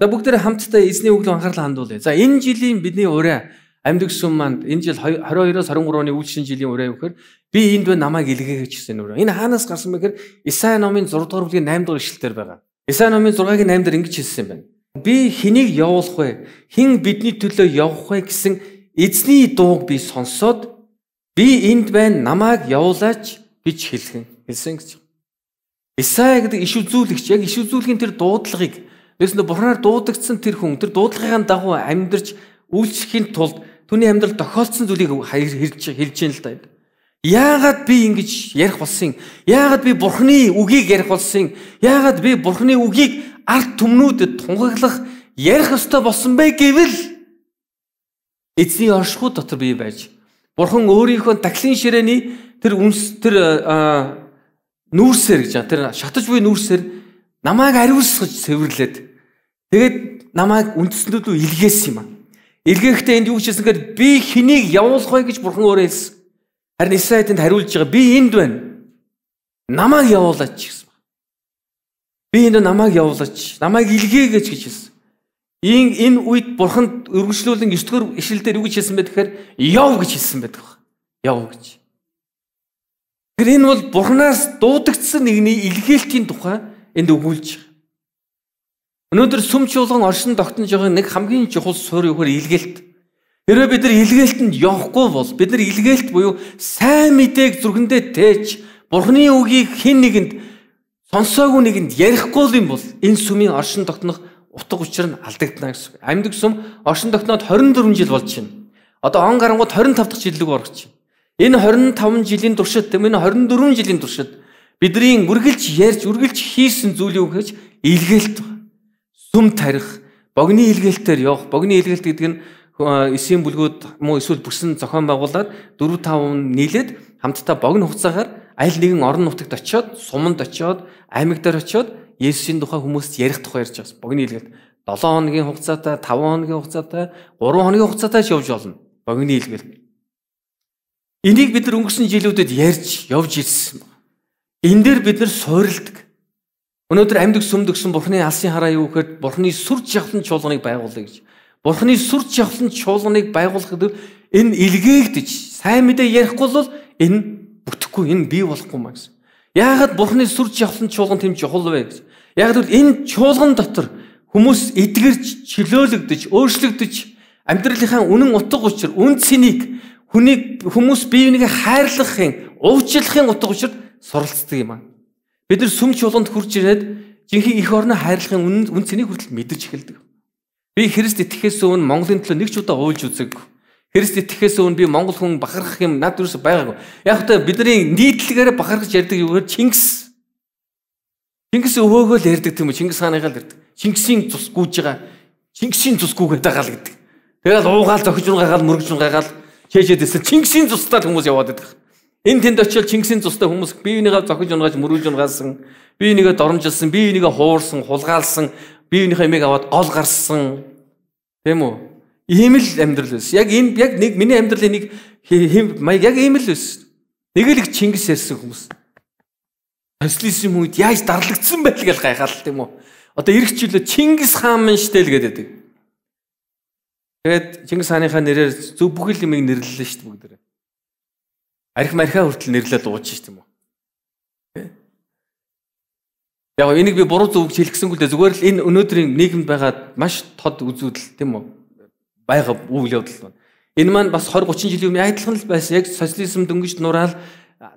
За бүгд тэ хамтдаа эзний өглөө анхаарлаа хандуулъя. За энэ жилийн бидний ураа амьд гүсэн манд энэ жил 22-оос 23 оны үйлчлэн жилийн ураа гэхээр би энд бай намайг илгээе гэсэн нүрэ. Энэ хаанаас гарсан бэ гэхээр Исаи номын 6 дугаар бүлгийн 8 дугаар ишлэлээр байгаа. Исаи номын 6-гийн 8 дээр ингэж хэлсэн юм байна. Би хэнийг явуулах вэ? Хэн бидний төлөө явах вэ гэсэн эзний дууг би сонсоод би энд байна намайг явуулаач гэж хэлхэн хэлсэн гэж. Исаи гэдэг иш үзүүлэгч яг иш үзүүлгийн тэр дуудлагыг Дэснэ бурхнаар дуудагдсан тэр хүн тэр дуудлагын дагуу амьдарч үйлчлэхийн тулд түүний амьдрал тохиолдсон зүйлийг хэлж хэлж юм л да. Яагаад би ингэж ярих болсон юм? Яагаад би бурхны үгийг ярих болсон юм? Яагаад би бурхны үгийг ард түмнүүдэд тунгаглах ярих ёстой болсон бэ гэвэл эзний оршихуй дотор бий байж бурхан өөрийнхөө таглын ширээний тэр үнс тэр нүүрсээр гэж тэр шатаж буй нүүрсээр намайг ариусгаж цэвэрлээд Тэгээд намайг үндэснүүдөө илгээсэн юм аа. Илгээхдээ энд юу хийсэн гэхээр би хэнийг явуулах вэ гэж бурхан өөрөө хэлсэн. Харин Исаи тэнд хариулж байгаа би энд байна. Намайг явуулаач гэсэн. Би энд намайг явуулаач. Намайг илгээгээч гэж хэлсэн. Ин энэ үед бурханд өргөжлүүлэн 9 дэх ишлэл дээр юу гэж хэлсэн бэ гэхээр яв гэж хэлсэн байдаг. Яв гэж. Тэр энэ бол бурханаас дуудагдсан нэгний илгээлтийн тухай энд өгүүлж байгаа. Өнөөдөр сүм чуулган оршин тогтнож байгаа нэг хамгийн чухал суурь юу гэхээр илгээлт. Хэрвээ бид нар илгээлтэнд явахгүй бол бид нар илгээлт буюу сайн мэдээг зүрхэндээ тээж Бурхны үгийг хэн нэгэнд сонсоогүй нэгэнд ярихгүй юм бол энэ сүмийн оршин тогтнох утга учир нь алдагдана гэсэн. Амьд сүм оршин тогтноод 24 жил болж байна. Одоо он гарангууд 25 дахь жил рүү орох чинь. Энэ 25 жилийн туршид энэ 24 жилийн туршид бидний үргэлж ярьж үргэлж хийсэн зүйл юу гэж илгээлт байна сүм тарих, богны илгээлтээр явах. Богны илгээлт гэдэг нь э, эсийн бүлгүүд мөн эсвэл бүсэн зохион байгуулад 4 5 нийлээд хамтдаа богино хугацаагаар аль нэгэн орон нутагт очиод, суманд очиод, аймагдар очиод Есүсийн тухай хүмүүст ярих тухай ярьж байгаас богино илгээлт 7 хоногийн хугацаатай, 5 хоногийн хугацаатай, 3 хоногийн хугацаатай ч явж олно. Богино илгээлт. Энийг бид нар өнгөрсөн жилүүдэд ярьж явж ирсэн. Энд дээр бид нар суйралдаг. Өнөөдөр амьд сүмдгсэн Бурхны алсын хараа юу гэхээр Бурхны сүр жавхлан чуулганыг байгуулъя гэж. Бурхны сүр жавхлан чуулганыг байгуулахад энэ илгээгдэж сайн мэдээ ярихгүй бол энэ бүтэхгүй энэ бий болохгүй маа гэсэн. Яагаад Бурхны сүр жавхлан чуулган тэм чухал вэ гэж. Яагаад бол энэ чуулган дотор хүмүүс эдгэрч чөлөөлөгдөж өөрчлөгдөж амьдралынхаа үнэн утга учир үн цэнийг хүнийг хүмүүс бие бинийгээ хайрлахын, уучлахын утга учир суралцдаг юм аа. Бид нар сүм чулуунд хурж ирээд жинхэнэ их орны хайрлахын үн цэнийг хүртэл мэдэрч эхэлдэг. Би Христ итгэхээс өмнө Монголын төлөө нэг ч удаа уулж үзэг. Христ итгэхээс өмнө би монгол хүн бахархах юм над юус байгаагүй. Яг та бидний нийтлэгээр бахархаж ярьдаг юугаар Чингис. Чингис өвөөгөө л ярьдаг тийм үү? Чингис хааныхаа л ярьдаг. Чингисийн цус гүйж байгаа. Чингисийн цус гүйгээд байгаа л гэдэг. Тэгэл уугаал зохиж ургаагаал мөргөж ургаагаал чээжээд эсвэл Чингисийн цустай хүмүүс яваад байдаг. Эн тэнд очил Чингисийн цустай хүмүүс бие бинийгээ зохиж унгааж мөрүүлж унгаасан, бие бинийгээ доромжилсан, бие бинийгээ хуурсан, хулгаалсан, бие бинийхээ эмийг аваад гол гарсан. Тэм үү? Ийм л амьдрал байсан. Яг энэ яг нэг миний амьдралын нэг хэм маяг яг ийм л байсан. Нэг л их Чингис ярьсан хүмүүс. Социализм үед яаж дарлагдсан байл гэж гайхаал тийм үү? Одоо эрэг чөлөө Чингис хаан мэн штэл гэдэг. Тэгээд Чингис хааныхаа нэрээр зөв бүхэл юмыг нэрлэлээ шүү дээ бүгдээрээ. Арх мархаа хүртэл нэрлээд уучих шүү дээ юм уу? Яг энийг би буруу зөв гэж хэлэхсэнгүй л дээ зүгээр л энэ өнөөдрийн нийгэмд байгаа маш тод үзүүлэл тийм үү? Бага үйл явдал байна. Энэ маань бас 20 30 жилийн өмнө айдлах нь л байсан. Яг социализм дөнгөж нураал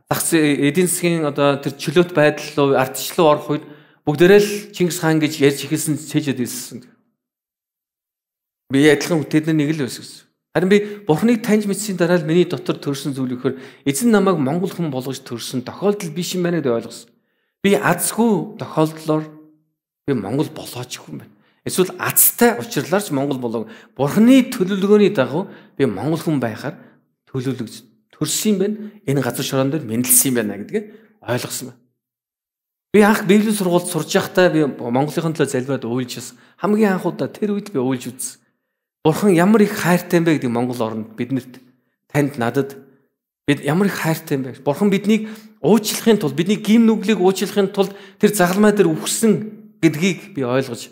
зах эдийн засгийн одоо тэр чөлөөт байдал руу ардчлал орох үед бүгдээрээ л Чингис хаан гэж ярьж ихэлсэн сэжэд хэлсэн. Би айдлах нь тэдний нэг л байсан гэсэн. Харин би Бурхныг таньж мэдсэний дараа л миний дотор төрсэн зүйл ихэр эзэн намайг монгол хүн болгож төрсэн тохиолдол биш юм байна гэдэг ойлгосон. Би азгүй тохиолдлоор би монгол болооч хүн байна. Эсвэл азтай уулзралаарч монгол болоо. Бурхны төлөвлөгөөний дагуу би монгол хүн байхаар төлөвлөж төрсөн юм байна. Энэ газар шороон дээр мэндэлсэн юм байна гэдгийг ойлгосон байна. Би анх Библийн сургуульд сурж байхдаа би Монголынхон төлөө залбираад уйлж бас хамгийн анх удаа тэр үед би уйлж үзсэн. Бурхан ямар их хайртай юм бэ гэдэг Монгол оронд биднэрт танд надад бид ямар их хайртай юм бэ? Бурхан биднийг уучлахын тулд бидний гим нүглийг уучлахын тулд тэр загалмай дээр үхсэн гэдгийг би ойлгож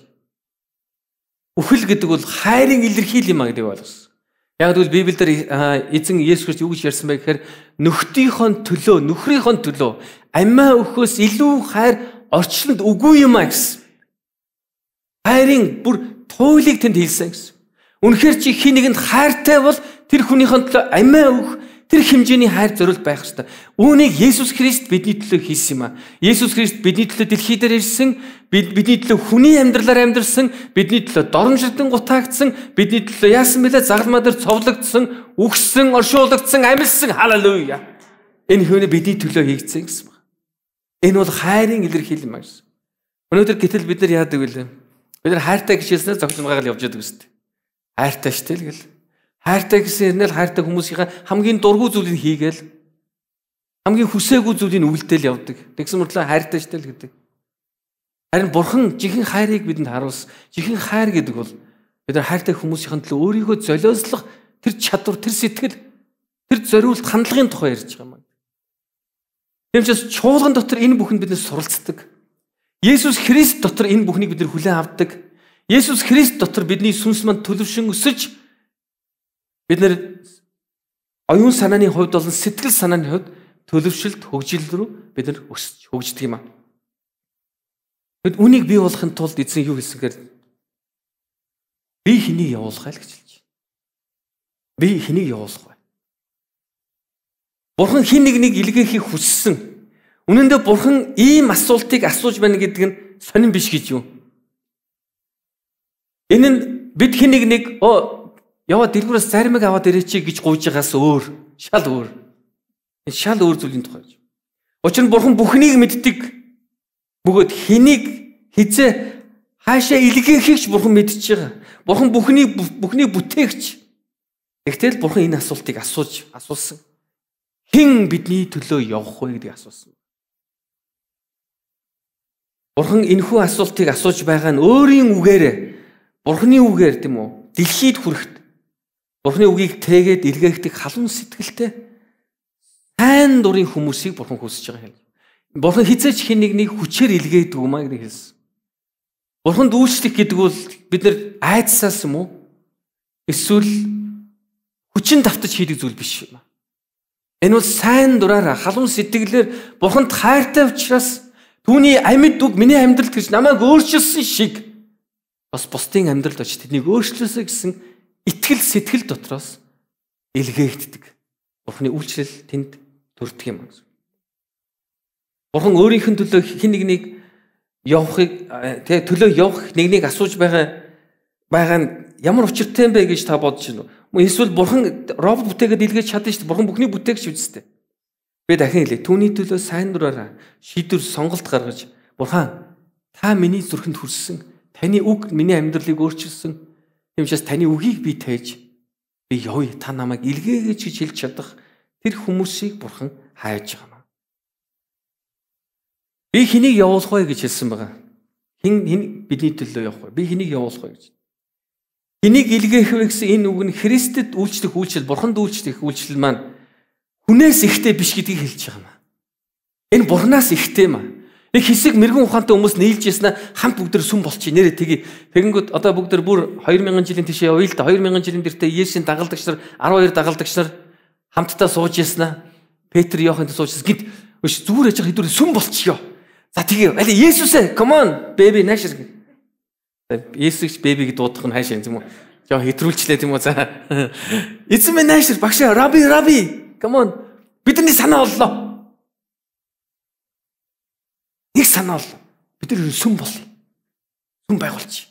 Үхэл гэдэг бол хайрын илэрхийл юм а гэдэг ойлгосон. Яг тэгвэл Библиэлд эзэн Есүс Христ юу гэж ярьсан бэ гэхээр нөхдийнхөө төлөө, нөхрийнхөө төлөө амиа өхөөс илүү хайр орчлонд үгүй юм а гэсэн. Хайрын бүр туйлыг тэнд хийсэн гэсэн. Үнэхээр чи хий нэгэнд хайртай бол тэр хүнийхэн төлөө амиа өгөх тэр хэмжээний хайр зориул байх ёстой. Үүнийг Есүс Христ бидний төлөө хийсэн юм аа. Есүс Христ бидний төлөө дэлхий дээр ирсэн, бидний төлөө хүний амьдралаар амьдрсан, бидний төлөө доромжлон гутаагдсан, бидний төлөө яасан бэлээ загалмаа дээр цовлогдсон, үхсэн, оршуулгдсан, амилсан. Халелуя. Энэ хөөний бидний төлөө хийгдсэн гэсэн байна. Энэ бол хайрын илэрхийлэл юм аа гэсэн. Өнөөдөр гэтэл бид нар яадаг вэ? Бид нар хайртай гэж хэлснээр зогсомгаагаар явж яддаг шүү дээ. Хайртай штэ л гэл. Хайртай гэсэн хэрнээл хайртай хүмүүсийнхээ хамгийн дургүй зүйлийг хийгээл хамгийн хүсээгүй зүйлийг үлдээл явдаг. Тэгсэн мөртлөө хайртай штэ л гэдэг. Харин бурхан жихэн хайрыг бидэнд харуулсан. Жихэн хайр гэдэг бол бид нар хайртай хүмүүсийн төлөө өөрийгөө золиослох тэр чадвар, тэр сэтгэл, тэр зориулт хандлагын тухай ярьж байгаа юм. Тэгм учраас чуулган дотор энэ бүхэнд бид нар суралцдаг. Есүс Христ дотор энэ бүхнийг бид нар хүлээн авдаг. Есүс Христ дотор бидний сүнс манд төлөвшин өсөж бид нэр оюун санааны хувьд болон сэтгэл санааны хувьд төлөвшөлт хөгжил рүү бид нар өсөж хөгждөг юм аа. Бид үнийг бий болохын тулд эзэн юу хэлсэнгээр би хэнийг явуулахаа л гэж хэлж байна. Би хэнийг явуулах вэ? Бурхан хин нэг нэг илгээхийг хүссэн. Үнэн дээр бурхан ийм асуултыг асууж байна гэдэг нь сонирн биш гэж юу? Энэ нь бид хэнийг нэг оо яваа дэлгүүрээс заримыг аваад ирээч гэж гуйж байгаас өөр шал өөр. Энэ шал өөр зүйлийн тухай. Учир нь бурхан бүхнийг мэддэг. Бөгөөд хэнийг хизээ хаашаа илгээхийгч бурхан мэдчихэж байгаа. Бурхан бүхнийг бүхнийг бүтээгч. Тэгтэл бурхан энэ асуултыг асууж асуусан. Хэн бидний төлөө явах вэ гэдгийг асуусан. Бурхан энэхүү асуултыг асууж байгаа нь өөрийн үгээр Бурхны үгээр тийм үү? Дэлхийд хүрэхт Бурхны үгийг тээгээд илгээхдэг халуун сэтгэлтэй сайн дурын хүмүүсийг бурхан хүсэж байгаа хэрэг. Бурхан хизээч хэн нэгнийг хүчээр илгээдэг юм аа гэж хэлсэн. Бурханд үйлчлэх гэдэг бол бид нар айдсаас юм уу? Эсвэл хүчин давтаж хийдэг зүйл биш юм аа. Энэ бол сайн дураараа халуун сэтгэлээр бурханд хайртай учраас түүний амьд үг миний амьдралд гэж намайг өөрчилсөн шиг бас бусдын амьдралд очиж тэднийг өөрчлөөсэй гэсэн итгэл сэтгэл дотроос илгээгддэг. Бурхны үйлчлэл тэнд төрдөг юм. Бурхан өөрийнх нь төлөө хин нэгнийг явахыг э, тэгээ төлөө явах нэгнийг асууж байгаа байгаа нь ямар учиртай юм бэ гэж та бодож байна уу? Эсвэл бурхан робот бүтээгээд илгээж чадна шүү дээ. Бурхан бүхний бүтээгч үстэй. Би дахин хэле. Түүний төлөө сайн дураараа шийдвэр сонголт гаргаж бурхан та миний зүрхэнд хүрсэн Таны үг миний амьдралыг өөрчилсөн. Тийм учраас таны үгийг би тээж би явъя та намайг илгээгэж гэж хэлж чадах тэр хүмүүсийг бурхан хайж байгаа маа. Би хэнийг явуулах вэ гэж хэлсэн байгаа. Хин бидний төлөө явах вэ? Би хэнийг явуулах вэ гэж. Хэнийг илгээх вэ гэсэн энэ үг нь Христэд үйлчлэх үйлчлэл, бурханд үйлчлэх үйлчлэл маань хүнээс ихтэй биш гэдгийг хэлж байгаа маа. Энэ бурханаас ихтэй маа. Нэг хэсэг мэрэгэн ухаантай хүмүүс нийлж яснаа хамт бүгд төр сүм болчих. Нэрэ тгий. Тэгэнгүүт одоо бүгд төр бүр 2000 жилийн тийшээ явъя л да. 2000 жилийн дэртээ Есүсийн дагалдагч нар 12 дагалдагч нар хамтдаа сууж яснаа. Петр Иохант сууж гид өш зүгээр яж хэдүр сүм болчихё. За тгий. Али Есүс ээ. Come on baby наашир гин. Есүс бэбиг дуудах нь хаашаа юм уу? Жоо хэтрүүлчлээ тийм үү за. Эзэн минь наашир багшаа раби раби. Come on. Бидний санаа боллоо. санаал бид нар сүм бол. Сүм байгуулчих.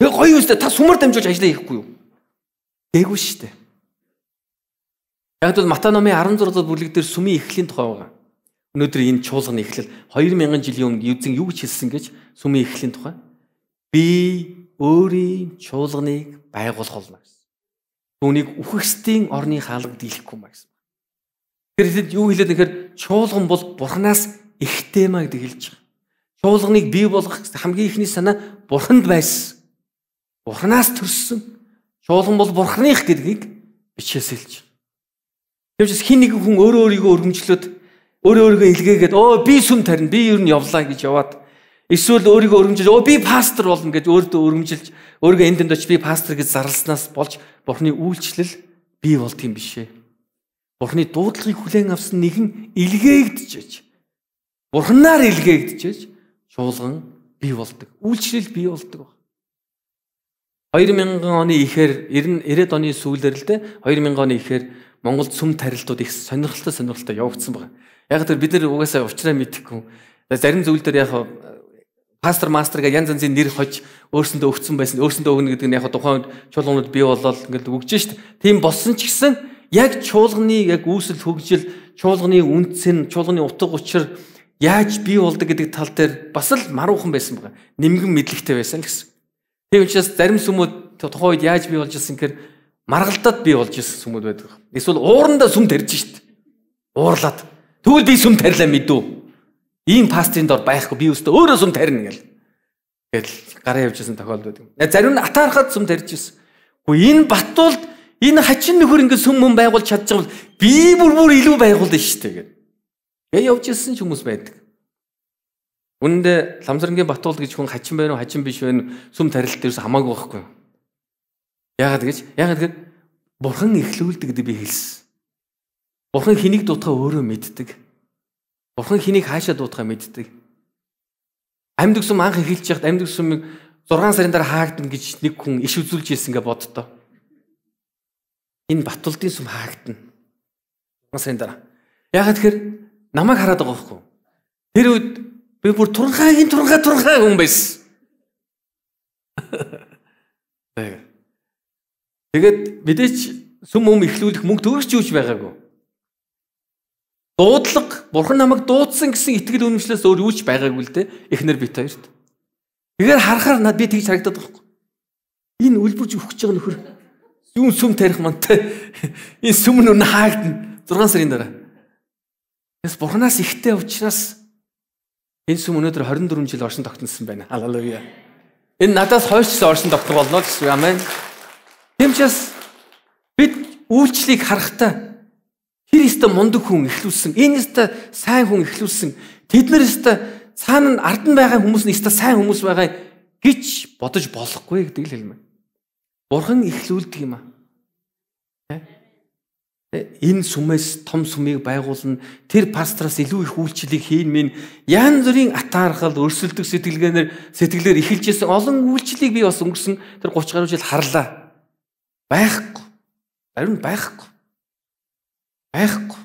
Тэгээ гоё юу сте та сүмээр дамжуулж ажиллаа хийхгүй юу? Дээггүй шүү дээ. Яг л Мата номын 16-р бүлэг дээр сүмийн эхлийн тухай байгаа. Өнөөдөр энэ чуулганы эхлэл 2000 жилийн өмнө эзэн юу гэж хэлсэн гэж сүмийн эхлийн тухай. Би өөрийн чуулганыг байгуулах болно гэсэн. Түүнийг үхэгсдийн орны хаалга дийлэхгүй маа гэсэн. Тэр хэд юу хэлээд нэхэр чуулган бол бурхнаас ихтэй маа гэдэг хэлж байгаа. Чуулганыг бий болгох хамгийн ихний санаа бурханд байсан. Бурханаас төрсөн. Чуулган бол бурханых гэдгийг бичээс хэлж байна. Тэгвчс хин нэг хүн өөрөө өөрийгөө өргөмжлөөд өөрөө өөрийгөө илгээгээд оо би сүм тарина би ер нь явлаа гэж яваад эсвэл өөрийгөө өргөмжилж оо би пастор болно гэж өөртөө өргөмжилж өөрийгөө энд энд очи би пастор гэж зарлснаас болж бурхны үйлчлэл бий болд юм бишээ. Бурхны дуудлагыг хүлээн авсан нэгэн илгээгдчихэж Бурханаар илгээгдчихэж чуулган бий болдог. Үйлчлэл бий болдог. 2000 оны ихээр 90-90 оны сүүлээр л дээ 2000 оны ихээр Монголд сүм тарилтууд их сонирхолтой сонирхолтой явагдсан байна. Яг тэр бид нар угаасаа уучраа мэдхгүй. Зарим зүйл дээр яг пастор мастер гэ янз янзын нэр хож өөрсөндөө өгсөн байсан. Өөрсөндөө өгнө гэдэг нь яг тухайн үед чуулганууд бий болол ингээд өгж штт. Тийм болсон ч гэсэн яг чуулганы яг үүсэл хөгжил, чуулганы үндс нь, чуулганы утга учир яаж бий болдог гэдэг тал дээр бас л маруухан байсан байгаа. Нимгэн мэдлэгтэй байсан гэсэн. Тийм учраас зарим сүмүүд тухайн үед яаж бий болж ирсэн гэхээр маргалдаад бий болж ирсэн сүмүүд байдаг. Эсвэл уурандаа сүм тарьж шít. Уурлаад. Тэгвэл би сүм тарьлаа мэдүү. Ийм пастын дор байхгүй би өстө өөрөө сүм тарина гэл. Тэгэл гараа явжсэн тохиолдол байдаг. Зарим нь атаархад сүм тарьж ирсэн. Гэхдээ энэ батуулд энэ хачин нөхөр ингээд сүм мөн байгуулж чадчих бол би бүр бүр илүү байгуулна шít гэдэг. Яа явж ирсэн ч хүмүүс байдаг. Үүндээ Ламсрангийн Батуул гэж хүн хачин байв уу, хачин биш байв уу, сүм тарилт дээрс хамаагүй байхгүй. Яагаад гэж? Яагаад гэвэл бурхан ихлүүлдэг гэдэг би хэлсэн. Бурхан хэнийг дутхаа өөрөө мэддэг. Бурхан хэнийг хаашаа дутхаа мэддэг. Амьд сүм анх эхэлж яхад амьд сүмийг 6 сарын дараа хаагдана гэж нэг хүн иш үзүүлж ирсэн гэж боддоо. Энэ Батуулдын сүм хаагдана. 6 сарын дараа. Яагаад тэгэхээр намайг хараад байгаа байхгүй. Тэр үед би бүр турхаагийн турхаа турхаа хүн байсан. Тэгээд мэдээч сүм өм ихлүүлэх мөнгө төгсч юуж байгаагүй. Дуудлага бурхан намайг дуудсан гэсэн итгэл үнэмшлээс өөр юуч байгаагүй л дээ. Эхнэр бит хоёрт. Тэгээр харахаар надад би тэгж харагдаад байхгүй. Энэ үлбэрж өгч байгаа нөхөр. Юун сүм тарих мантай. Энэ сүм нь хаагдана 6 сарын дараа. Тэс Бурханаас ихтэй учраас энэ сүм өнөөдөр 24 жил оршин тогтносон байна. Халелуя. Энэ надаас хойшсон оршин тогтнох болно гэсэн юм аа. Тэм учраас бид үйлчлэгийг харахтаа хэр өстө мундаг хүн ихлүүлсэн, энэ өстө сайн хүн ихлүүлсэн, тэд нар өстө цаана ард нь байгаа хүмүүс нь өстө сайн хүмүүс байгаа гэж бодож болохгүй гэдэг л хэлмэ. Бурхан ихлүүлдэг юм аа. Энэ сүмээс том сүмийг байгуулна. Тэр пастраас илүү их үйлчлэлийг хийн минь янз бүрийн атаархал, өрсөлдөх сэтгэлгээнээр сэтгэлээр эхэлжсэн олон үйлчлэлийг би бас өнгөрсөн тэр 30 гаруй жил харлаа. Байхгүй. Харин байхгүй. Байхгүй.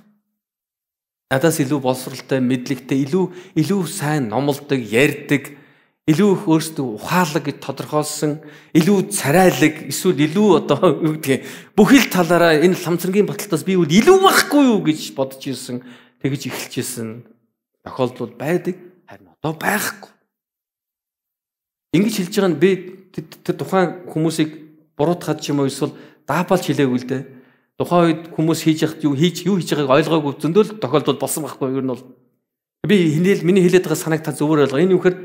Надаас илүү боловсралтай, мэдлэгтэй, илүү илүү сайн номлодог, ярьдаг Илүү их өөрсдөө ухаалаг гэж тодорхойлсон, илүү царайлаг, эсвэл илүү одоо юу гэдгийг бүхэл талаараа энэ ламцрангийн баталтаас би бол илүү байхгүй юу гэж бодож ирсэн, тэгж эхэлж ирсэн тохиолдлууд байдаг. Харин одоо байхгүй. Ингиж хэлж байгаа нь би тэр тухайн хүмүүсийг буруутгаад ч юм уу эсвэл даапалж хэлээгүй л дээ. Тухайн үед хүмүүс хийж яхад юу хийж юу хийж байгааг ойлгоогүй зөндөл тохиолдол болсон байхгүй юу? Ер нь бол би хинээл миний хэлээд байгаа санааг та зөвөр ойлгоо. Энэ үхээр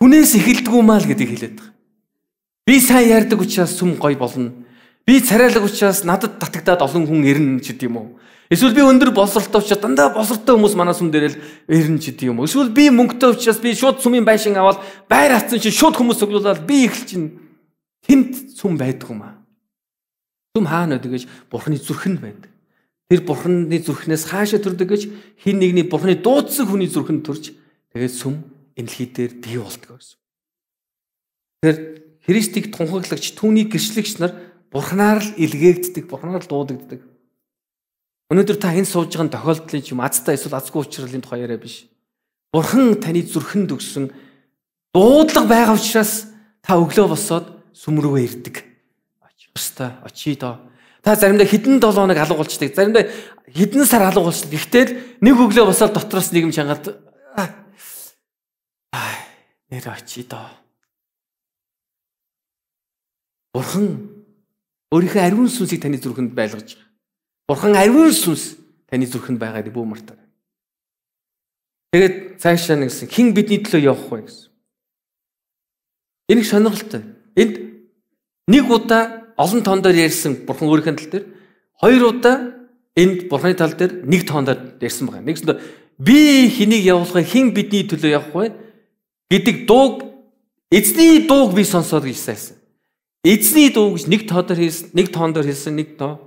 Хүнээс эхэлдэггүй маа л гэдгийг хэлээд байгаа. Би сайн ярьдаг учраас сүм гой болно. Би царайлаг учраас надад татагдаад олон хүн ирнэ ч гэдэм үү. Эсвэл би өндөр боловсролтой учраас дандаа боловсролтой хүмүүс манай сүм дээрэл ирнэ ч гэдэм үү. Эсвэл би мөнгөтэй учраас би шууд сүмийн байшин аваад байр атсан чинь шууд хүмүүс цуглуулаад би ихэл чинь тэнд сүм байдгүй юм аа. Сүм хаана өдөг гэж бурхны зүрх нь байдаг. Тэр бурхны зүрхнээс хаашаа төрдөг гэж хин нэгний бурхны дуудсан хүний зүрхэнд төрж тэгээд сүм энэ дэлхий дээр бий болдгоо гэсэн. Тэгэхээр Христийг тунхаглагч, түүний гэрчлэгч нар Бурханаар л илгээгддэг, Бурханаар л дуудагддаг. Өнөөдөр та хэн сууж байгаа тохиолдлын юм азтай эсвэл азгүй учралын тухай яриа биш. Бурхан таны зүрхэнд өгсөн дуудлага байгаа учраас та өглөө босоод сүм рүүгээ ирдэг. Очих ёстой, очий доо. Та заримдаа хідэн 7 хоног алга болчдаг. Заримдаа хідэн сар алга болчдаг. Гэтэл нэг өглөө босоод дотроос нэг юм чангаад Ай, нэр очий доо. Бурхан өөрийнхөө ариун сүнсийг таны зүрхэнд байлгаж байгаа. Бурхан ариун сүнс таны зүрхэнд байгааг бүү мартаа. Тэгээд цаашаа нэгсэн хэн бидний төлөө явах вэ гэсэн. Энийг сонирхолтой. Энд нэг удаа олон тоон дээр ярьсан бурхан өөрийнхөө тал дээр хоёр удаа энд бурханы тал дээр нэг тоон дээр ярьсан байгаа. Нэгсэндээ би хэнийг явуулахыг хэн бидний төлөө явах вэ? гэдэг дууг эзний дууг би сонсоод ирсэн. Эзний дуу гэж нэг тоодор хэлсэн, нэг тоондор хэлсэн, нэг тоо.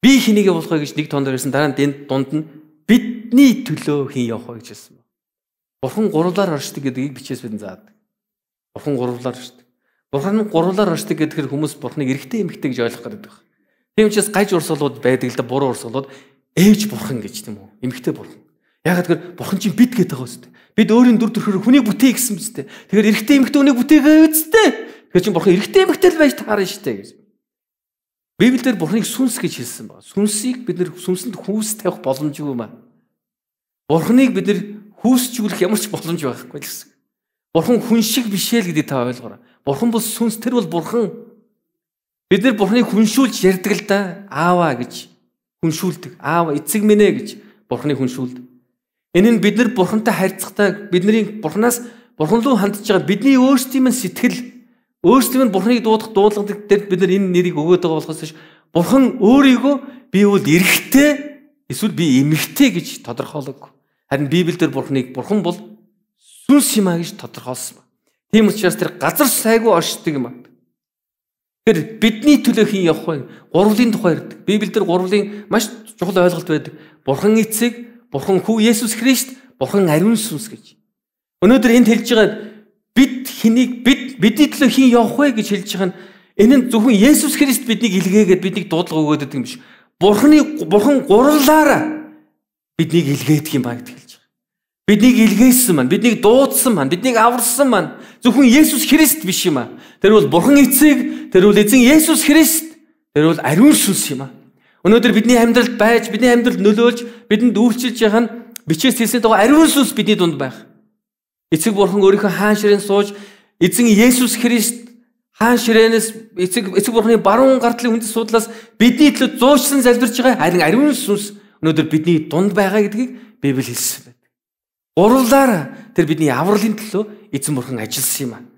Би хинийгээ болох вэ гэж нэг тоондор хэлсэн. Дараа нь энд дунд нь бидний төлөө хин явах вэ гэж хэлсэн. Бурхан гурвлаар оршдог гэдгийг бичээс бидэн заадаг. Бурхан гурвлаар оршдог. Бурхан гурвлаар оршдог гэдгээр хүмүүс Бурханыг эрэгтэй эмэгтэй гэж ойлгох гэдэг байна. Тийм учраас гаж урсгалууд байдаг л да буруу урсгалууд ээж бурхан гэж тийм үү? Эмэгтэй бурхан. Яг тэгэхээр бурхан чинь бид гэдэг байгаа үстэй. Бид өөрийн дүр төрхөөр хүнийг бүтээе гэсэн биз дээ. Тэгэхээр эрэгтэй эмэгтэй хүнийг бүтээгээ үстэй. Тэгэхээр чинь бурхан эрэгтэй эмэгтэй л байж таарна штэ гэж. Библиэлд бурханыг сүнс гэж хэлсэн байна. Сүнсийг бид нэр сүнсэнд хүүс тавих боломжгүй маа. Бурханыг бид нэр хүүсчгүүлэх ямар ч боломж байхгүй л гэсэн. Бурхан хүн шиг биш ээ л гэдэг та ойлгоорой. Бурхан бол сүнс тэр бол бурхан. Бид нэр бурханыг хүншүүлж ярьдаг л да. Аава гэж хүншүүлдэг. Аава эцэг минь ээ гэж бурханыг хүншүүлдэг. Энэ нь бид нар бурхантай харьцахдаа бидний бурханаас бурхан руу хандж байгаа бидний өөрсдийн минь сэтгэл өөрсдийн минь бурханыг дуудах дуулгадаг дээр бид нар энэ нэрийг өгөөд байгаа болохоос биш бурхан өөрийгөө би бол эрэгтэй эсвэл би эмэгтэй гэж тодорхойлог. Харин Библиэлд бурханыг бурхан бол сүнс юм а гэж тодорхойлсон. Тийм учраас тэр газар сайгүй оршдог юм а. Тэгэхээр бидний төлөө хин явах вэ? Гурвлын тухай ярьдаг. Библиэлд гурвлын маш чухал ойлголт байдаг. Бурхан эцэг Бурхан Хүү Есүс Христ, Бурхан Ариун сүнс гэж. Өнөөдөр энд хэлж байгаа бид хэнийг бид бидний төлөө хин явах вэ гэж хэлж байгаа нь энэ нь зөвхөн Есүс Христ биднийг илгээгээд биднийг дуудлага өгөөд байгаа юм биш. Бурханы Бурхан гурлаараа биднийг илгээдэг юм ба гэдэг хэлж байгаа. Биднийг илгээсэн маань, биднийг дуудсан маань, биднийг аварсан маань зөвхөн Есүс Христ биш юм аа. Тэр бол Бурхан эцэг, тэр бол эзэн Есүс Христ, тэр бол ариун сүнс юм аа. Өнөөдөр бидний амьдралд байж, бидний амьдралд нөлөөлж, бидэнд үйлчилж байгаа нь бичээс хэлсэнд байгаа ариун сүнс бидний дунд байх. Эцэг бурхан өөрийнхөө хаан ширээн сууж, эзэн Есүс Христ хаан ширээнээс эцэг эцэг бурханы баруун гартлын үндэс судлаас бидний төлөө зуурчсан залбирч байгаа харин ариун сүнс өнөөдөр бидний дунд байгаа гэдгийг Библи хэлсэн байдаг. Гурвлаараа тэр бидний авралын төлөө эзэн бурхан ажилласан юм аа.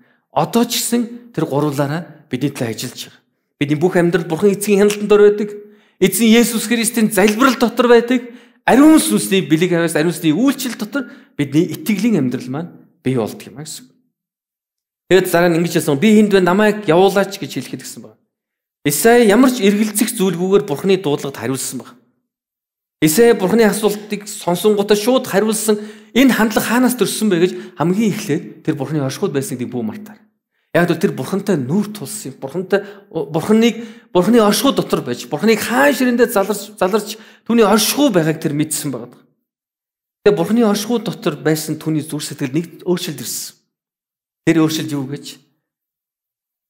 Одоо ч гэсэн тэр гурвлаараа бидний төлөө ажиллаж байгаа. Бидний бүх амьдрал бурхан эцгийн хяналтанд ор байдаг. Эзэн Есүс Христийн залбирал дотор байдаг ариун сүнсний бэлэг хавьяас ариун сүнсний үйлчлэл дотор бидний итгэлийн амьдрал маань бий болдог юм а гэсэн. Тэгэд дараа нь ингэж хэлсэн би энд байна намайг явуулаач гэж хэлэхэд гэсэн байна. Исаи ямар ч эргэлзэх зүйлгүйгээр Бурхны дуудлагад хариулсан байна. Исаи Бурхны асуултыг сонсонгуудаа шууд хариулсан энэ хандлага хаанаас төрсөн бэ гэж хамгийн эхлээд тэр Бурхны оршихуд байсныг бүү мартаар. Яг л тэр бурхантай нүүр тулсан юм. Бурхантай бурханыг бурханы оршихуй дотор байж, бурханыг хаан ширэндээ заларч заларч түүний оршихуй байгааг тэр мэдсэн байгаа. Тэгээ бурханы оршихуй дотор байсан түүний зүр сэтгэл нэг өөрчлөлт ирсэн. Тэр өөрчлөлт юу гэж?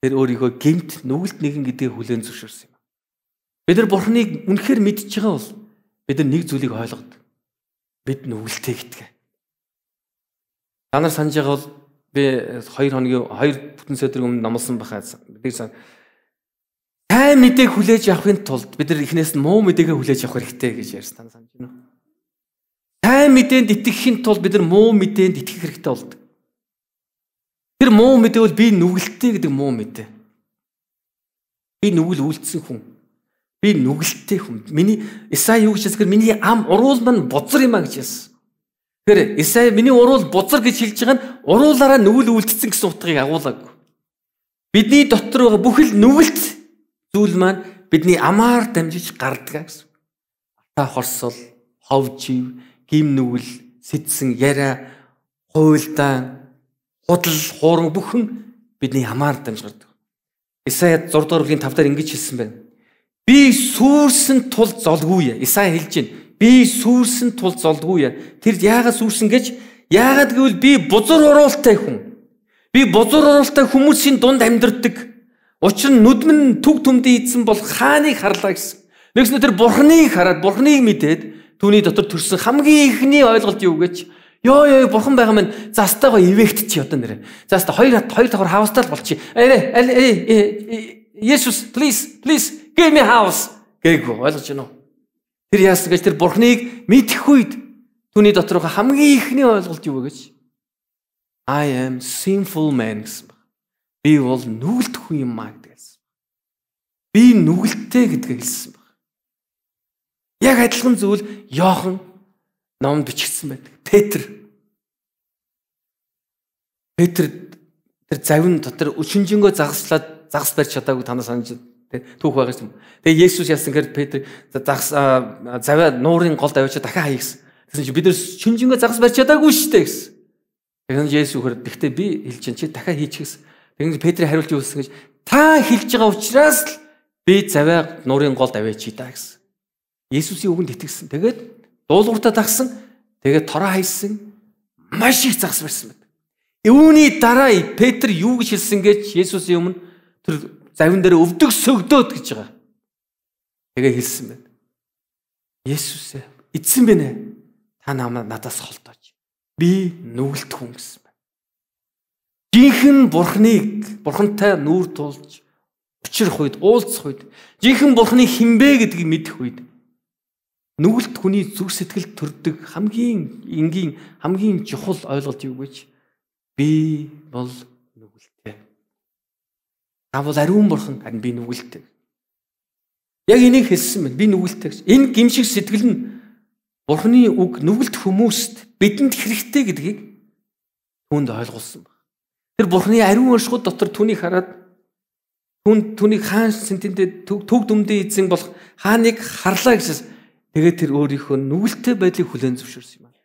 Тэр өөрийгөө гэмт нүгэлт нэгэн гэдгийг хүлээн зөвшөөрсөн юм. Бид нар бурханыг үнэхээр мэдж байгаа бол бид нар нэг зүйлийг ойлгод. Бид нүгэлтэд итгэ. Та нар санаж байгаа бол Би 2 хоногийн 2 бүтэн сарын өмнө намлсан бахаа. Бид сайн сайн мэдээг хүлээж авахын тулд бид нар эхнээс нь муу мэдээгээ хүлээж авах хэрэгтэй гэж ярьсан санаж байна уу? Сайн мэдээнд итгэхийн тулд бид нар муу мэдээнд итгэх хэрэгтэй болдог. Тэр муу мэдээ бол би нүгэлтэй гэдэг муу мэдээ. Би нүгэл үйлдсэн хүн. Би нүгэлтэй хүн. Миний Исаи юу гэж хэлсгэр миний ам уруул мань бузар юм а гэж хэлсэн. Тэгэхээр Исаи миний уруул бузар гэж хэлж байгаа нь уруулаараа нүгэл үлдсэн гэсэн утгыг агуулаагүй. Бидний дотор байгаа бүх л нүгэлт зүйл маань бидний амаар дамжиж гардгаа гэсэн. Ата хорсол, хов жив, гим нүгэл, сэтсэн яриа, хуйлдаан, худал, хуурм бүхэн бидний амаар дамжгардаг. Исая 6 дугаар бүлгийн 5 дээр ингэж хэлсэн байна. Би сүрсэн тул золгүй. Исая хэлж байна. Би сүүрсэн тул золдгүй яа. Тэр яагаад сүүрсэн гэж яагаад гэвэл би бузар уруултай хүн. Би бузар уруултай хүмүүсийн дунд амьдэрдэг. Учир нь нүдмэн төг төмдөө ийдсэн бол хааныг харлаа гэсэн. Нэгснэ тэр бурхныг хараад бурхныг мэдээд түүний дотор төрсэн хамгийн ихний ойлголт юу гэж ёо ёо бурхан байгаа минь застайгаа ивэгтчих одоо нэрэ. Заста хоёр хат хоёр давхар хавстал болчих. Арэ Есүс please please give me house гээгүү ойлгож байна уу? Тэр яасан гэж тэр бурхныг мэдэх үед түүний дотор хамгийн ихний ойлголт юу вэ гэж? I am sinful man гэсэн баг. Би бол нүгэлт хүн юм аа гэдэг хэлсэн. Би нүгэлттэй гэдгийг хэлсэн баг. Яг адилхан зүйл Йохан номд бичигдсэн байдаг. Петр Петр тэр завин дотор өчнжөнгөө загслаад загас барьж чадаагүй танаа санаж байна Тэ түүх байгаа юм. Тэгээ Есүс яасан гэхээр Петр загас завиа нуурын голд аваачаа дахин хаяа гэсэн. Тэгсэн чинь бид нэр шүнжингээ загас барь чадаагүй шүү дээ гэсэн. Тэгсэн Есүс хэр гэхдээ би хэлж чинь чи дахиад хийч гэсэн. Тэгвэл Петрийн хариулт юу вэ гэж та хэлж байгаа учраас л би завиа нуурын голд аваач чи та гэсэн. Есүсийн үгэнд итгэсэн. Тэгээд дуулууртаа тагсан. Тэгээд тороо хайсан. Маш их загас барьсан байна. Эвүүний дараа Петр юу гэж хэлсэн гэж Есүсийн өмнө тэр завин дээр өвдөг сөгдөөд гэж байгаа. Тэгээ хэлсэн байна. Есүс ээ эдсэн бэ нэ? Та намайг надаас холдоож. Би нүгэлт хүн гэсэн байна. Жинхэнэ бурхныг бурхантай нүүр тулж учрах үед, уулзах үед, жинхэнэ бурхны хинбэ гэдгийг мэдэх үед нүгэлт хүний зүг сэтгэл төрдөг хамгийн энгийн хамгийн чухал ойлголт юу гэж би бол нүгэлт Завл ариун бурхан харин би нүгэлтэй. Яг энийг хэлсэн байна. Би нүгэлтэй. Энэ гимшиг сэтгэл нь Бурханы үг нүгэлт хүмүүст бидэнд хэрэгтэй гэдгийг түүнд ойлгуулсан байна. Тэр Бурханы ариун уршгууд дотор түүнийг хараад түүнд түүнийг хаан сэнтэндээ төв дөмдөө эзэн болох хааныг харлаа гэсэн. Тэгээд тэр өөрийнхөө нүгэлтэй байдлыг хүлээн зөвшөөрсөн юм.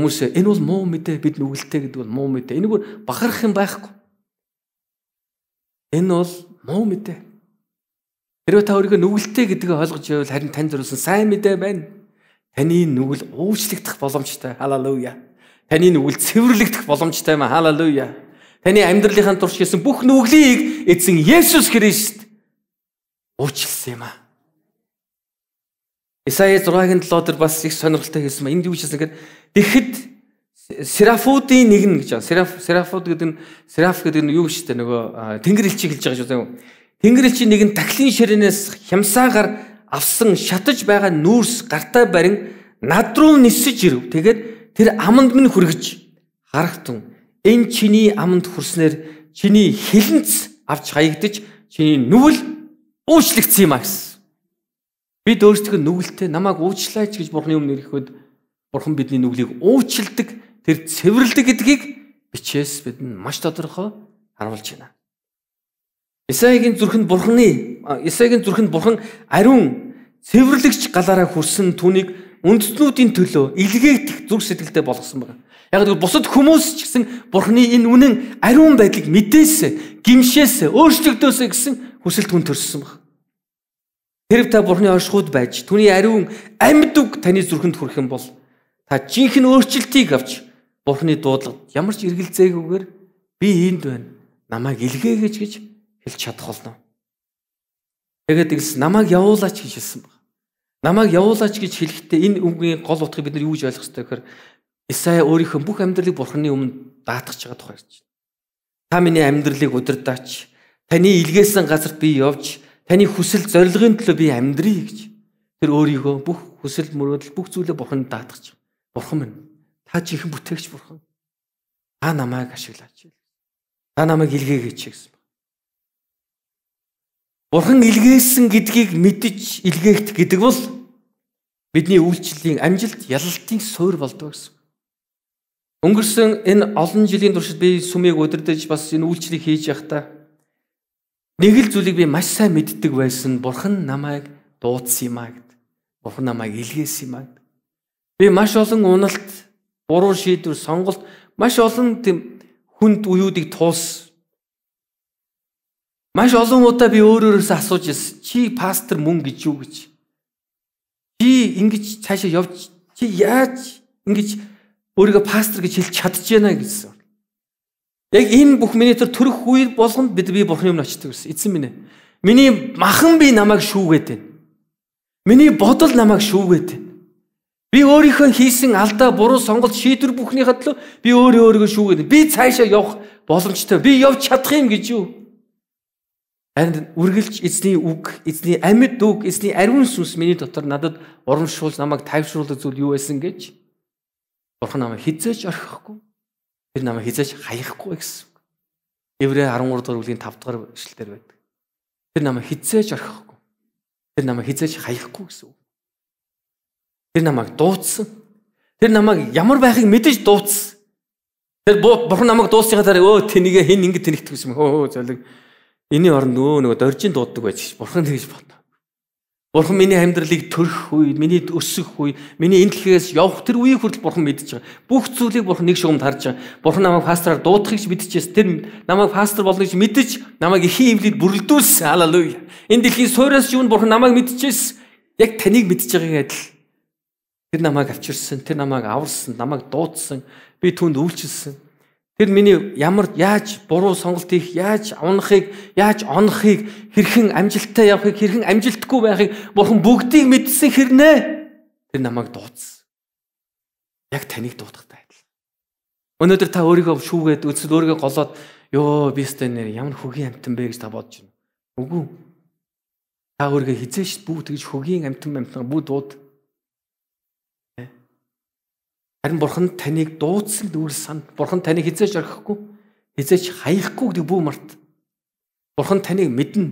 Хүмүүс энэ бол муу мэдээ бид нүгэлтэй гэдэг бол муу мэдээ. Энийг бахарах юм байхгүй. Энэ бол муу мэдээ. Хэрвээ та өөрийгөө нүгэлтэй гэдгийг ойлгож байвал харин тань зориулсан сайн мэдээ байна. Таны нүгэл уучлагдах боломжтой. Халелуя. Таны нүгэл цэвэрлэгдэх боломжтой юм. Халелуя. Таны амьдралынхаа турш хийсэн бүх нүглийг эзэн Есүс Христ уучлсан юм аа. Исая 6-гийн 7 дээр бас их сонирхолтой хэлсэн юм. Энд юу хэлсэн гэхээр тэгэхэд Серафуудын нэг нь гэж байна. Сераф серафууд гэдэг нь сераф гэдэг нь юу гэж тэ нөгөө тэнгэр элчиг хэлж байгаа шүү дээ. Тэнгэр элчийн нэг нь тахлын ширээнээс хямсаагаар авсан шатаж байгаа нүүрс гартаа барин над руу нисэж ирв. Тэгээд тэр аманд минь хүргэж харахтун. Энэ чиний аманд хүрснээр чиний хилэнц авч хаягдж чиний нүгэл уучлагдсан юм а гэсэн. Бид өөрсдөө нүгэлтэй намайг уучлаач гэж бурхны өмнө ирэхэд бурхан бидний нүглийг уучладаг тэр цэвэрлдэг гэдгийг бичээс бид нь маш тодорхой харуулж байна. Исаигийн зүрхэнд бурхны Исаигийн зүрхэнд бурхан ариун цэвэрлэгч галаараа хүрсэн түүнийг үндэстнүүдийн төлөө илгээгдэх зүрх сэтгэлтэй болгосон байна. Яг гэвэл бусад хүмүүс ч гэсэн бурхны энэ үнэн ариун байдлыг мэдээсэ, гимшээсэ, өөрчлөгдөөсэ гэсэн хүсэлт хүн төрсөн байна. Хэрв та бурхны оршихуйд байж, түүний ариун амьд үг таны зүрхэнд хүрэх юм бол та жинхэнэ өөрчлөлтийг авч Бурхны дуудлагад ямар ч эргэлзээгүйгээр би энд байна. Намайг илгээ гэж гэж хэлж чадах болно. Тэгээд гэлс намайг явуулаач гэж хэлсэн баг. Намайг явуулаач гэж хэлэхдээ энэ үгийн гол утгыг бид нар юу гэж ойлгох ёстой гэхээр Исая өөрийнхөө бүх амьдралыг Бурханы өмнө даатгаж байгаа тухай ярьж байна. Та миний амьдралыг удирдаач. Таны илгээсэн газарт би явж, таны хүсэл зорилгын төлөө би амьдрий гэж. Тэр өөрийгөө бүх хүсэл мөрөөдөл бүх зүйлээ Бурханд даатгаж. Бурхан минь Хаж их бүтээгч бурхан. Та намайг ашиглаач. Та намайг илгээгээч гэсэн. Бурхан илгээсэн гэдгийг мэдж илгээхт гэдэг бол бидний үйлчлэлийн амжилт ялалтын суурь болдог гэсэн. Өнгөрсөн энэ олон жилийн туршид би сүмийг удирдах бас энэ үйлчлэгийг хийж явахдаа нэг л зүйлийг би маш сайн мэддэг байсан. Бурхан намайг дуудсан юм аа гэд. Бурхан намайг илгээсэн юм аа гэд. Би маш олон уналт буруу шийдвэр сонголт маш олон тийм хүнд уюудыг туулсан. Маш олон удаа би өөрөөс асууж ирсэн. Чи пастор мөн гэж юу гэж? Чи ингэж цаашаа явж чи яаж ингэж өөрийгөө пастор гэж хэлж чадж яана гэсэн. Яг энэ бүх миний төр төрөх үе болгонд бид би бурхан юм очдөг гэсэн. Эцэн минь. Миний махан би намайг шүүгээд байна. Миний бодол намайг шүүгээд байна. Би өөрийнхөө хийсэн алдаа буруу сонголт шийдвэр бүхнийхэд л би өөрөө өөрийгөө шүүгээд би цаашаа явах боломжтой. Би явж чадах юм гэж юу? Харин үргэлж эзний үг, эзний амьд үг, эзний ариун сүнс миний дотор надад урамшуулж намайг тайвшруулах зүйл юу байсан гэж Бурхан намайг хизээж орхихгүй. Тэр намайг хизээж хаяхгүй гэсэн үг. Еврэ 13 дугаар бүлгийн 5 дугаар эшлэлдэр байдаг. Тэр намайг хизээж орхихгүй. Тэр намайг хизээж хаяхгүй гэсэн үг. Тэр намайг дуудсан. Тэр намайг ямар байхыг мэдэж дуудсан. Тэр бурхан намайг дуусныхаа дараа өө тэнийг хин ингэ тэнэгдэх юм. Хөө золиг. Эний оронд өө нөгөө доржин дууддаг байж гэж бурхан тэгж бодно. Бурхан миний амьдралыг төрөх үе, миний өсөх үе, миний энэ дэлхээс явах тэр үеийг хүртэл бурхан мэдж байгаа. Бүх зүйлийг бурхан нэг шугамд харж байгаа. Бурхан намайг пастораар дуудахыг ч мэдчихээс тэр намайг пастор болно гэж мэдж намайг эхийн эвлийг бүрэлдүүлсэн. Халелуя. Энэ дэлхийн суйраас юунд бурхан намайг мэдчихээс яг таныг мэдж байгаагийн адил Тэр намайг авчирсан, тэр намайг аварсан, намайг дуудсан, би түүнд үйлчилсэн. Тэр миний ямар яаж буруу сонголт хийх, яаж унахыг, яаж онохыг, хэрхэн амжилттай явахыг, хэрхэн амжилтгүй байхыг бурхан бүгдийг мэдсэн хэрнээ тэр намайг дуудсан. Яг таныг дуудахтай адил. Өнөөдөр та өөрийгөө шүүгээд өсөд өөрийгөө голоод ёо би өстэй нэр ямар хөгийн амтан бэ гэж та бодож байна. Үгүй. Та өөрийгөө хизээш бүгд тэгж хөгийн амтан амтан бүгд дууд Харин бурхан таныг дуудсан үл санд бурхан таныг хизээж орхихгүй хизээж хаяхгүй гэдэг бүү март. Бурхан таныг мэднэ.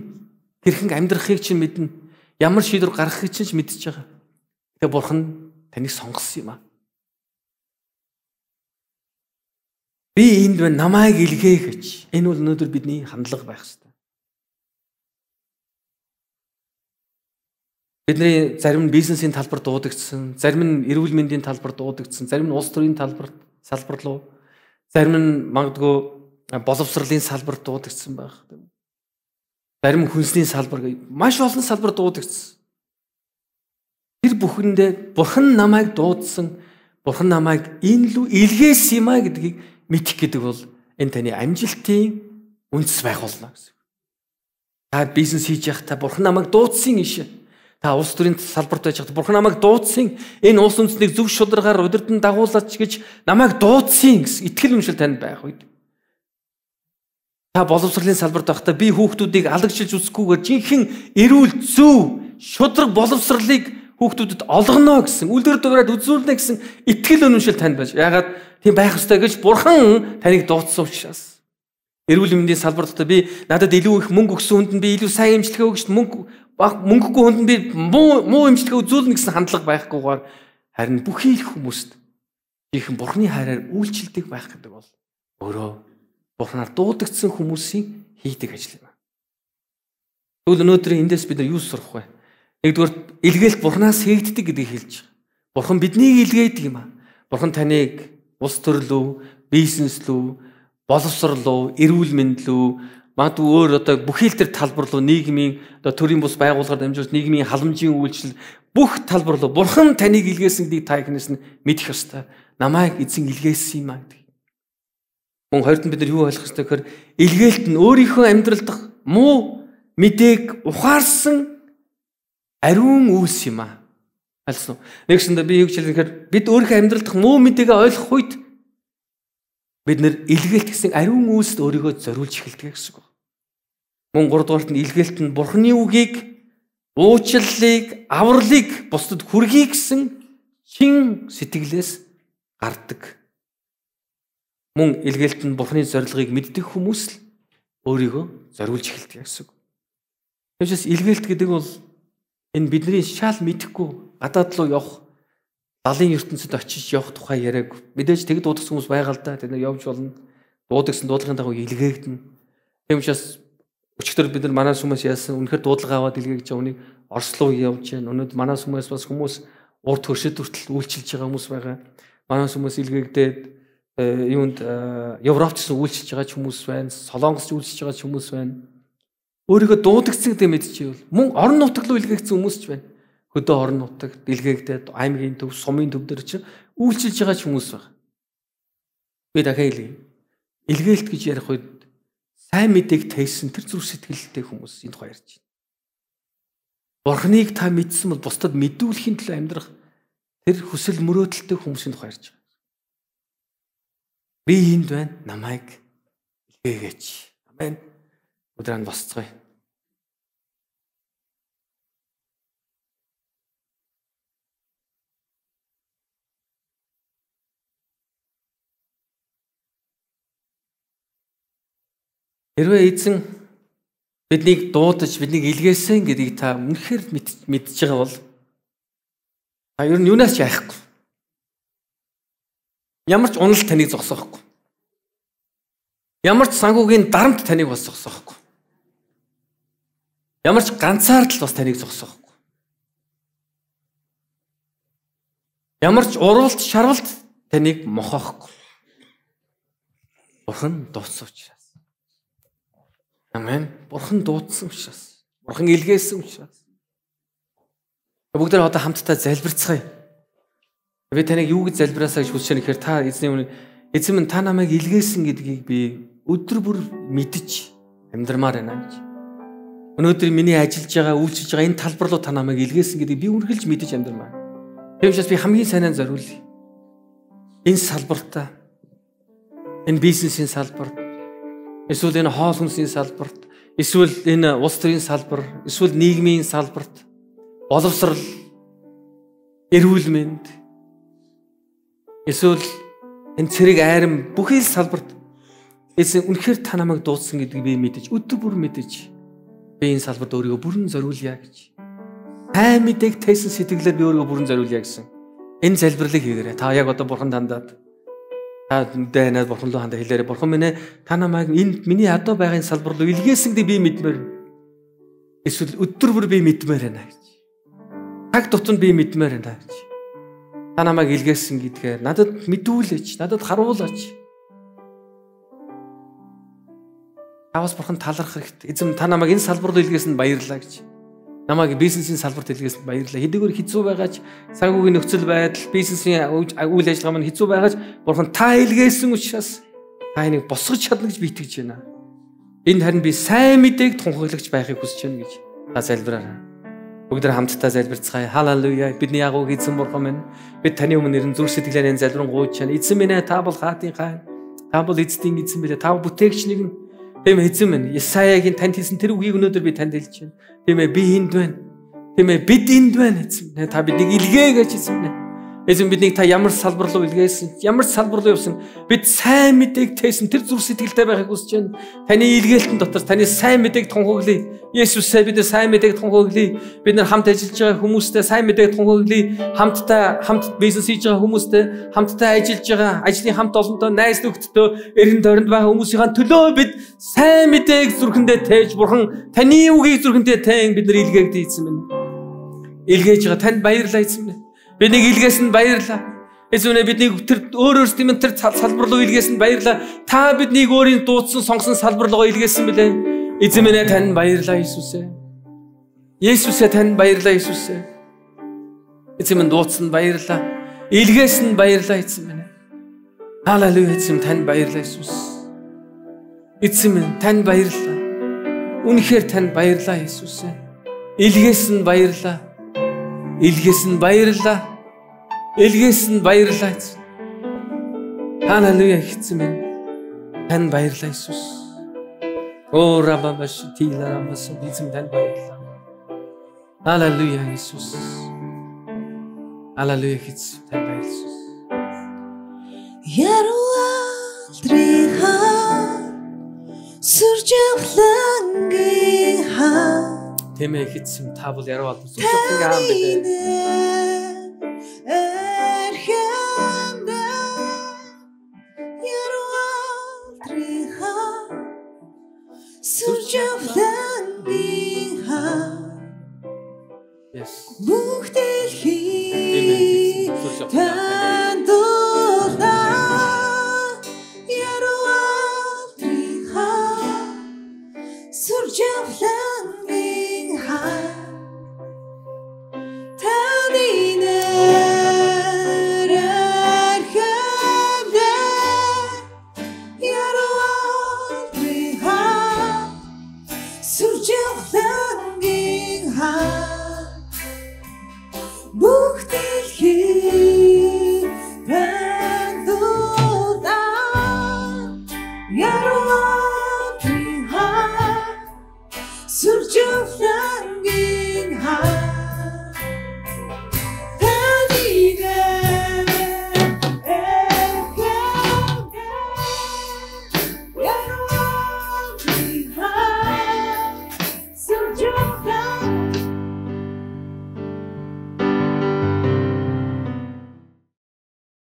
Хэрхэн амьдрахыг чинь мэднэ. Ямар шийдвэр гаргахыг чинь мэдж байгаа. Тэгээ бурхан таныг сонгосон юм аа. Би энд байна намайг илгэе гэж. Энэ бол өнөөдөр бидний хандлага байх шүү. Бидний зарим нь бизнесийн талбарт дуудагдсан, зарим нь эрүүл мэндийн талбарт дуудагдсан, зарим нь улс төрийн талбарт салбар руу, зарим нь магадгүй боловсролын салбарт дуудагдсан байх тийм. Зарим хүнсний салбар гэж маш олон салбар дуудагдсан. Тэр бүхэндээ Бурхан намайг дуудсан, Бурхан намайг энэ лүү илгээсэн юм а гэдгийг мэдэх гэдэг бол энэ таны амжилтын үндэс байх болно гэсэн. Та бизнес хийж байхдаа Бурхан намайг дуудсан юм шиг Та улс төрийн салбарт байж хад Бурхан намайг дуудсан. Энэ улс үндэстнийг зөв шударгаар удирдан дагуулач гэж намайг дуудсан гэсэн итгэл үншил танд байх үед. Та боловсролын салбарт байхдаа би хүүхдүүдийг алагжилж үсгүүгээр жинхэнэ эрүүл зөв шударга боловсролыг хүүхдүүдэд олгоно гэсэн үлгэр дуугараад үзүүлнэ гэсэн итгэл үншил танд байж. Ягаад тийм байх ёстой гэж Бурхан таныг дуудсан учраас. Эрүүл мэндийн салбар дотор би надад илүү их мөнгө өгсөн хүнд нь би илүү сайн имчилгээ өгч мөнгө мөнгөгүй хүнд нь би муу муу имчилгээ үзүүлнэ гэсэн хандлага байхгүйгээр харин бүхий л хүмүүст ихэн бурхны хайраар үйлчлдэг байх гэдэг бол өөрөө бурхнаар дуудагдсан хүмүүсийн хийдэг ажил юм. Тэгвэл өнөөдөр эндээс бид нар юу сурах вэ? Нэгдүгээр илгээлт бурхнаас хийгддэг гэдгийг хэлж байгаа. Бурхан биднийг илгээдэг юм аа. Бурхан таныг улс төрөл рүү, бизнес рүү боловсрал руу, эрүүл мэнд рүү, магадгүй өөр одоо бүхэл төр талбар руу нийгмийн одоо төрийн бус байгууллагаар дамжуулж нийгмийн халамжийн үйлчлэл бүх талбар руу бурхан таныг илгээсэн гэдгийг та ихнээс нь мэдэх ёстой. Намайг эзэн илгээсэн юм аа гэдэг. Мөн хоёрт бид нар юу ойлгох ёстой гэхээр илгээлт нь өөрийнхөө амьдрал дахь муу мэдээг ухаарсан ариун үйлс юм аа. Альсан. Нэгсэндээ би юу гэж хэлэхээр бид өөрийнхөө амьдрал дахь муу мэдээгээ ойлгох үед бид нэр илгээлт гэсэн ариун үйлсд өөрийгөө зориулж эхэлдэг гэсэн үг. Мөн 3 дугаарт нь илгээлт нь бурхны үгийг уучлалыг, авралыг бусдад хүргэе гэсэн чин сэтгэлээс гардаг. Мөн илгээлт нь бурхны зорилгыг мэддэг хүмүүс л өөрийгөө зориулж эхэлдэг гэсэн үг. Тиймээс илгээлт гэдэг бол энэ бидний шал мэдхгүй гадаад руу явах далын ертөнцид очиж явах тухай яриаг мэдээж тэгд дуудсан хүмүүс байгаа л да. Тэд нар явж болно. Дуудагсан дуудлагын дагуу илгээгдэнэ. Тийм учраас өчигдөр бид нар манаас хүмүүс яасан үнэхээр дуудлага аваад илгээгдэж байгаа үнийг орслоо явж байна. Өнөөдөр манаас хүмүүс бас хүмүүс урд хөршид хүртэл үйлчилж байгаа хүмүүс байгаа. Манаас хүмүүс илгээгдээд э, юунд э, Европ гэсэн үйлчилж байгаа хүмүүс байна, Солонгос үйлчилж байгаа хүмүүс байна. Өөрийгөө дуудагцсан гэдэг мэдчихвэл мөн орон нутгалуу илгээгдсэн хүмүүс ч байна хөдөө орон нутаг, дэлгээгдээд аймгийн төв, сумын төв дээр чинь үйлчилж байгаа ч хүмүүс байна. Би дахиад хэле. Илгээлт гэж ярих үед сайн мэдээг тайсан тэр зүрх сэтгэлтэй хүмүүс энд хоёрч байна. Бурхныг та мэдсэн бол бусдад мэдүүлэхийн төлөө амьдрах тэр хүсэл мөрөөдөлтэй хүмүүс энд хоёрч байна. Би энд байна, намайг илгээгээч. Амен. Өдрөө босцгоё. Хэрвээ эзэн биднийг дуудаж, биднийг илгээсэн гэдгийг та үнэхээр мэдж байгаа бол та ер нь юунаас ч айхгүй. Ямар ч унал таныг зогсоохгүй. Ямар ч сангуугийн дарамт таныг бас зогсоохгүй. Ямар ч ганцаардал бас таныг зогсоохгүй. Ямар ч уралт шарвалт таныг мохоохгүй. Бурхан дуусавч. Амен. Бурхан дуудсан учраас. Бурхан илгээсэн учраас. Бүгд нэг одоо хамтдаа залбирцгаая. Би таныг юу гэж залбираасаа гэж хүсэж нэхэр та эзний өмнө эзэн минь та намайг илгээсэн гэдгийг би өдөр бүр мэдж амьдрмаар байна гэж. Өнөөдөр миний ажиллаж байгаа, үйлчилж байгаа энэ талбар руу та намайг илгээсэн гэдгийг би үргэлж мэдж амьдрмаар. Тийм учраас би хамгийн сайнаар зориулъя. Энэ салбартаа энэ бизнесийн салбарт Эсвэл энэ хоол хүнсийн салбарт, эсвэл энэ улс төрийн салбар, эсвэл нийгмийн салбарт боловсрал, эрүүл мэнд эсвэл энэ цэрэг айрам бүхий л салбарт эзэн үнэхээр та намайг дуудсан гэдгийг би мэдэж, өдөр бүр мэдэж би энэ салбарт өөрийгөө бүрэн зориулъя гэж. Хай мэдээг тайсан сэтгэлээр би өөрийгөө бүрэн зориулъя гэсэн. Энэ залбирлыг хийгээрэй. Та яг одоо бурхан дандаад та үндэ ханаад бурханлуу хандаа хэлээрэ бурхан минь ээ та намайг энэ миний ядуу байгааны салбар руу илгээсэн гэдэг би мэдмээр эсвэл өдөр бүр би мэдмээр байна гэж. Цаг тутам би мэдмээр байна гэж. Та намайг илгээсэн гэдгээр надад мэдүүлээч, надад харуулаач. Тавас бурхан талархах хэрэгтэй. Эзэм та намайг энэ салбар руу илгээсэнд баярлаа гэж. Намайг бизнесийн салбарт хэлгээс баярлалаа. Хэдийгээр хэцүү байгаач, санхүүгийн нөхцөл байдал, бизнесийн үйл ажиллагаа маань хэцүү байгаач, бурхан та хэлгээсэн учраас та энийг босгож чадна гэж би итгэж байна. Энд харин би сайн мэдээг тунхаглагч байхыг хүсэж байна гэж та залбираа. Бүгд нэг хамтдаа залбирцгаая. Халелуя. Бидний ягуу хийсэн бурхан минь. Бид таны өмнө нэрэн зүр сэтгэлээр энэ залбирanгуйч чана. Эзэн минь та бол хаатын хаа. Та бол эцдийн эзэн билээ. Та бүтээгч нэгэн Тийм ээ эзэн минь Исаягийн танд хэлсэн тэр үгийг өнөөдөр би танд хэлж байна. Тийм ээ би энд байна. Тийм ээ бид энд байна эзэн минь. Та биднийг илгээ гэж эзэн минь. Эзэн биднийг та ямар салбар руу илгээсэн, ямар салбар руу явсан бид сайн мэдээг тээсэн тэр зүр сэтгэлтэй байхыг хүсэж байна. Таны илгээлтэн дотор таны сайн мэдээг тунхаглая. Есүсээ бид сайн мэдээг тунхаглая. Бид нар хамт ажиллаж байгаа хүмүүстэй сайн мэдээг тунхаглая. Хамтдаа хамт бизнес хийж байгаа хүмүүстэй хамтдаа ажиллаж байгаа ажлын хамт олондоо найз нөхдөдөө эрен тойронд байгаа хүмүүсийн төлөө бид сайн мэдээг зүрхэндээ тээж бурхан таны үгийг зүрхэндээ тэн бид нар илгээгдээ ийцэн байна. Илгээж байгаа танд баярлалаа ийцэн байна. Бидний илгээс нь баярлаа. Эзэмнэ биднийг тэр өөр өөрсдийн тэр салбар руу илгээсэн баярлаа. Та биднийг өөрийн дуудсан сонгосон салбар руу илгээсэн билээ. Эзэмнэ тань баярлаа Иесүсээ. Иесүсээ тань баярлаа Иесүсээ. Эзэмнэ дуудсан баярлаа. Илгээсэн баярлаа эзэмнэ. Халелуя эзэм тань баярлаа Иесүс. Эзэмнэ тань баярлаа. Үнэхээр тань баярлаа Иесүсээ. Илгээсэн баярлаа. Илгээс нь баярлаа. Илгээс нь баярлаа. Халелуя хийцэн минь. Тань баярлаа Иесус. Оо рабабаш тиларамас бизм тань баярлаа. Халелуя Иесус. Халелуя хийц тань баярлаа Иесус. Яруу алтриха сүржэвлэнгийн хаа Тэмээ хитсэн та бол яруу албан зүйл ингээ хаан бидээ. Yes. Бүх дэлхий. Тэмээ хитсэн.